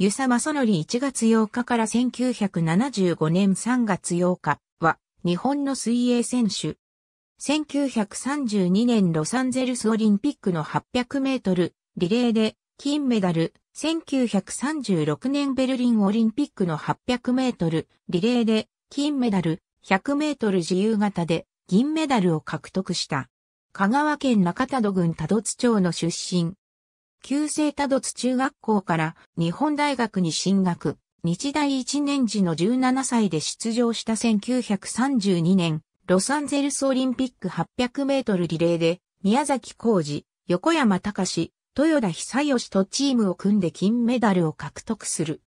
湯佐正則1月8日から1975年3月8日は日本の水泳選手。1932年ロサンゼルスオリンピックの800メートルリレーで金メダル。1936年ベルリンオリンピックの800メートルリレーで金メダル。100メートル自由形で銀メダルを獲得した。香川県中田戸郡多度津町の出身。旧制多度津中学校から日本大学に進学、日大1年時の17歳で出場した1932年、ロサンゼルスオリンピック800メートルリレーで、宮崎浩二、横山隆、豊田久義とチームを組んで金メダルを獲得する。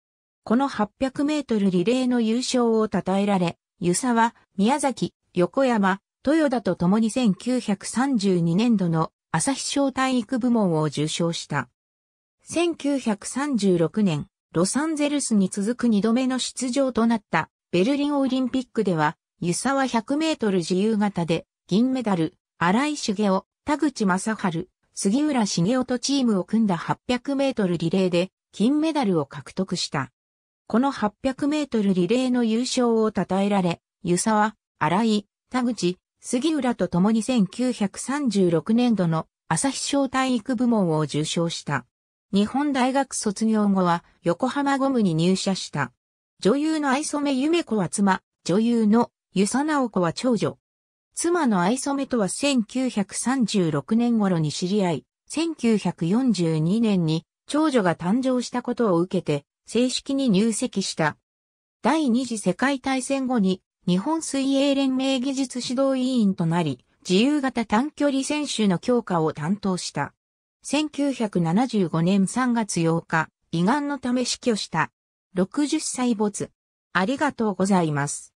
この800メートルリレーの優勝を称えられ、遊佐は宮崎、横山、豊田と共に1932年度の朝日賞体育部門を受賞した。1936年、ロサンゼルスに続く2度目の出場となったベルリンオリンピックでは、湯沢100メートル自由形で銀メダル、荒井茂雄、田口正春、杉浦茂雄とチームを組んだ800メートルリレーで金メダルを獲得した。この800メートルリレーの優勝を称えられ、湯沢、荒井、田口、杉浦と共に1936年度の朝日賞体育部門を受賞した。日本大学卒業後は横浜ゴムに入社した。女優の愛染夢子は妻、女優の湯佐直子は長女。妻の愛染とは1936年頃に知り合い、1942年に長女が誕生したことを受けて正式に入籍した。第二次世界大戦後に日本水泳連盟技術指導委員となり、自由型短距離選手の強化を担当した。1975年3月8日、胃がんのため死去した。60歳没。ありがとうございます。